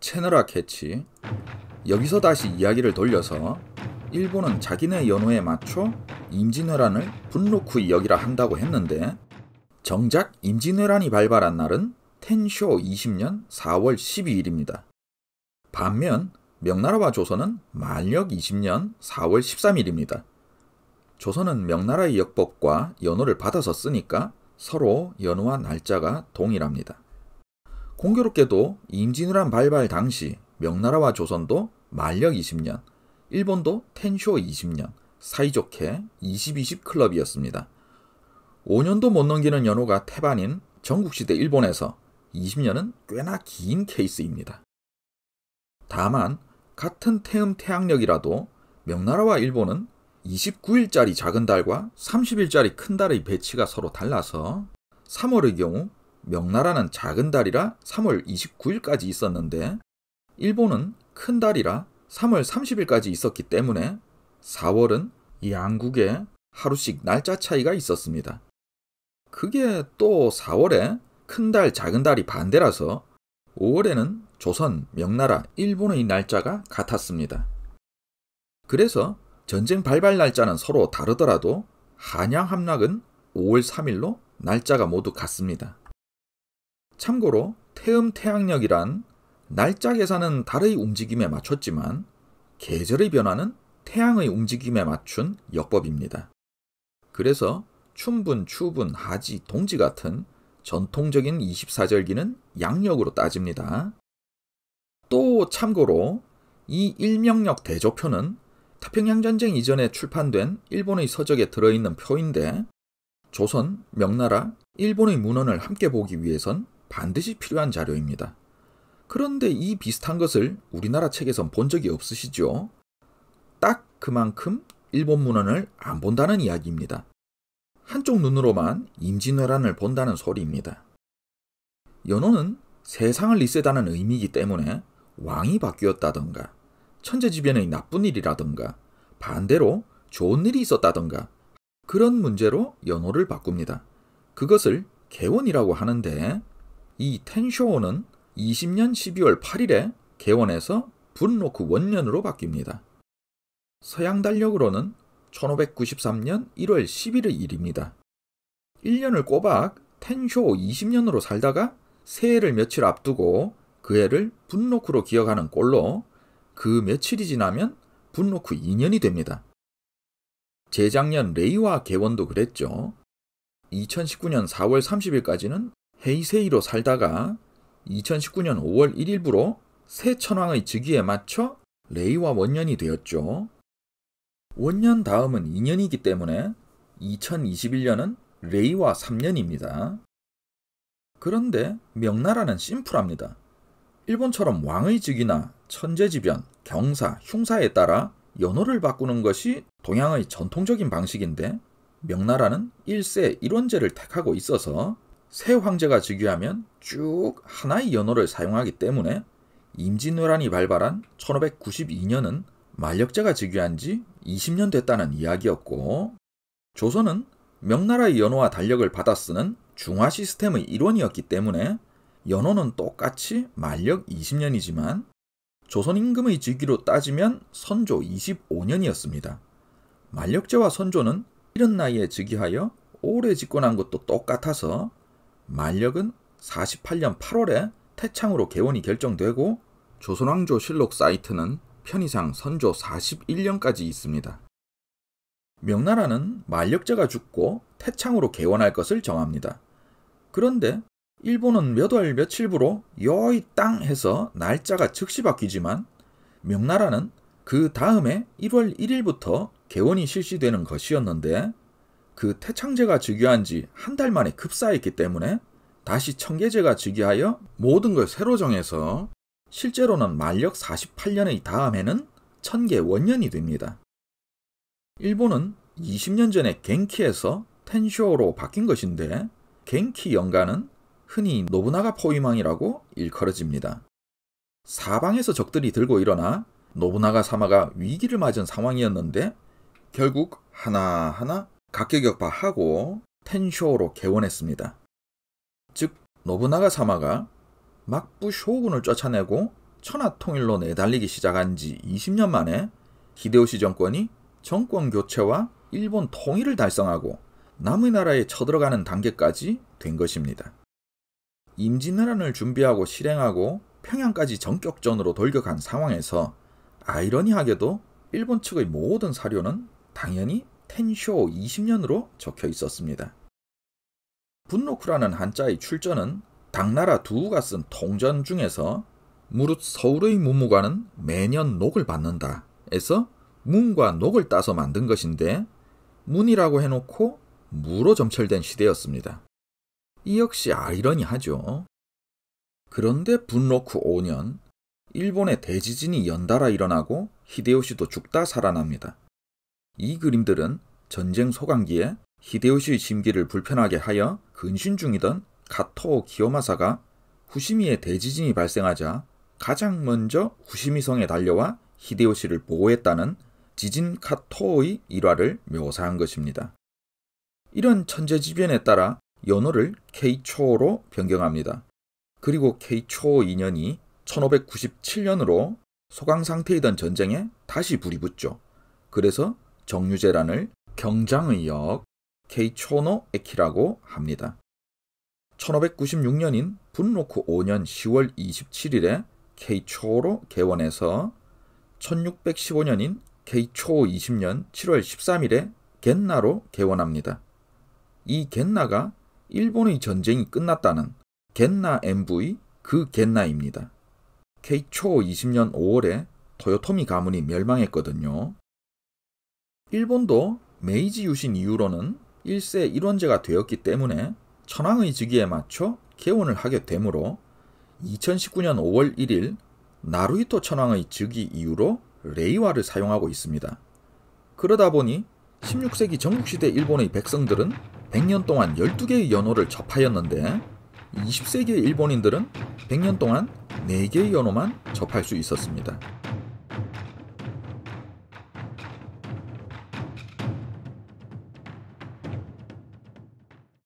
채널아 캐치 여기서 다시 이야기를 돌려서 일본은 자기네 연호에 맞춰 임진왜란을 분노쿠이 역이라 한다고 했는데 정작 임진왜란이 발발한 날은 텐쇼 20년 4월 12일입니다. 반면 명나라와 조선은 만력 20년 4월 13일입니다. 조선은 명나라의 역법과 연호를 받아서 쓰니까 서로 연호와 날짜가 동일합니다. 공교롭게도 임진왜란 발발 당시 명나라와 조선도 만력 20년, 일본도 텐쇼 20년, 사이좋게 20-20 클럽이었습니다. 5년도 못 넘기는 연호가 태반인 전국시대 일본에서 20년은 꽤나 긴 케이스입니다. 다만 같은 태음 태양력이라도 명나라와 일본은 29일짜리 작은 달과 30일짜리 큰 달의 배치가 서로 달라서 3월의 경우 명나라는 작은 달이라 3월 29일까지 있었는데 일본은 큰 달이라 3월 30일까지 있었기 때문에 4월은 양국에 하루씩 날짜 차이가 있었습니다. 그게 또 4월에 큰 달, 작은 달이 반대라서 5월에는 조선, 명나라, 일본의 날짜가 같았습니다. 그래서 전쟁 발발 날짜는 서로 다르더라도 한양 함락은 5월 3일로 날짜가 모두 같습니다. 참고로 태음 태양력이란 날짜 계산은 달의 움직임에 맞췄지만 계절의 변화는 태양의 움직임에 맞춘 역법입니다. 그래서 춘분, 추분, 하지, 동지 같은 전통적인 24절기는 양력으로 따집니다. 또 참고로 이 일명력 대조표는 태평양 전쟁 이전에 출판된 일본의 서적에 들어있는 표인데 조선, 명나라, 일본의 문헌을 함께 보기 위해선 반드시 필요한 자료입니다. 그런데 이 비슷한 것을 우리나라 책에선 본 적이 없으시죠? 딱 그만큼 일본 문헌을 안 본다는 이야기입니다. 한쪽 눈으로만 임진왜란을 본다는 소리입니다. 연호는 세상을 리셋하는 의미이기 때문에 왕이 바뀌었다던가 천재지변의 나쁜 일이라던가 반대로 좋은 일이 있었다던가 그런 문제로 연호를 바꿉니다. 그것을 개원이라고 하는데 이 텐쇼는 20년 12월 8일에 개원해서 분노크 원년으로 바뀝니다. 서양 달력으로는 1593년 1월 11일 일입니다. 1년을 꼬박 텐쇼 20년으로 살다가 새해를 며칠 앞두고 그 해를 분노크로 기억하는 꼴로 그 며칠이 지나면 분노크 2년이 됩니다. 재작년 레이와 개원도 그랬죠. 2019년 4월 30일까지는 헤이세이로 살다가 2019년 5월 1일부로 새천왕의 즉위에 맞춰 레이와 원년이 되었죠. 원년 다음은 2년이기 때문에 2021년은 레이와 3년입니다. 그런데 명나라는 심플합니다. 일본처럼 왕의 즉위나 천재지변, 경사, 흉사에 따라 연호를 바꾸는 것이 동양의 전통적인 방식인데 명나라는 1세 1원제를 택하고 있어서 새 황제가 즉위하면 쭉 하나의 연호를 사용하기 때문에 임진왜란이 발발한 1592년은 만력제가 즉위한 지 20년 됐다는 이야기였고 조선은 명나라의 연호와 달력을 받아 쓰는 중화 시스템의 일원이었기 때문에 연호는 똑같이 만력 20년이지만 조선 임금의 즉위로 따지면 선조 25년이었습니다. 만력제와 선조는 이런 나이에 즉위하여 오래 집권한 것도 똑같아서 만력은 48년 8월에 태창으로 개원이 결정되고 조선왕조 실록 사이트는 편의상 선조 41년까지 있습니다. 명나라는 만력제가 죽고 태창으로 개원할 것을 정합니다. 그런데 일본은 몇월 며칠부로 여의 땅 해서 날짜가 즉시 바뀌지만 명나라는 그 다음에 1월 1일부터 개원이 실시되는 것이었는데 그 태창제가 즉위한 지 한 달 만에 급사했기 때문에 다시 청계제가 즉위하여 모든 걸 새로 정해서 실제로는 만력 48년의 다음 해는 천계 원년이 됩니다. 일본은 20년 전에 겐키에서 텐쇼로 바뀐 것인데 겐키 영가는 흔히 노부나가 포위망이라고 일컬어집니다. 사방에서 적들이 들고 일어나 노부나가 사마가 위기를 맞은 상황이었는데 결국 하나하나 각계격파하고 텐쇼로 개원했습니다. 즉 노부나가 사마가 막부 쇼군을 쫓아내고 천하통일로 내달리기 시작한 지 20년 만에 히데요시 정권이 정권 교체와 일본 통일을 달성하고 남의 나라에 쳐들어가는 단계까지 된 것입니다. 임진왜란을 준비하고 실행하고 평양까지 전격전으로 돌격한 상황에서 아이러니하게도 일본 측의 모든 사료는 당연히 텐쇼 20년으로 적혀 있었습니다. 분노크라는 한자의 출전은 당나라 두우가 쓴 통전 중에서 무릇 서울의 무무관은 매년 녹을 받는다 에서 문과 녹을 따서 만든 것인데 문이라고 해놓고 무로 점철된 시대였습니다. 이 역시 아이러니하죠. 그런데 분노크 5년 일본의 대지진이 연달아 일어나고 히데요시도 죽다 살아납니다. 이 그림들은 전쟁 소강기에 히데요시의 심기를 불편하게 하여 근신 중이던 가토 기요마사가 후시미의 대지진이 발생하자 가장 먼저 후시미성에 달려와 히데요시를 보호했다는 지진 카토의 일화를 묘사한 것입니다. 이런 천재지변에 따라 연호를 케이초로 변경합니다. 그리고 케이초 2년이 1597년으로 소강 상태이던 전쟁에 다시 불이 붙죠. 그래서 정유재란을 경장의역 케이초노 에키라고 합니다. 1596년인 분노쿠 5년 10월 27일에 케이초로 개원해서 1615년인 케이초 20년 7월 13일에 겐나로 개원합니다. 이 겐나가 일본의 전쟁이 끝났다는 겐나 MV 그 겐나입니다. 케이초 20년 5월에 토요토미 가문이 멸망했거든요. 일본도 메이지 유신 이후로는 1세 일원제가 되었기 때문에 천황의 즉위에 맞춰 개원을 하게 되므로 2019년 5월 1일 나루히토 천황의 즉위 이후로 레이와를 사용하고 있습니다. 그러다 보니 16세기 전국시대 일본의 백성들은 100년 동안 12개의 연호를 접하였는데 20세기의 일본인들은 100년 동안 4개의 연호만 접할 수 있었습니다.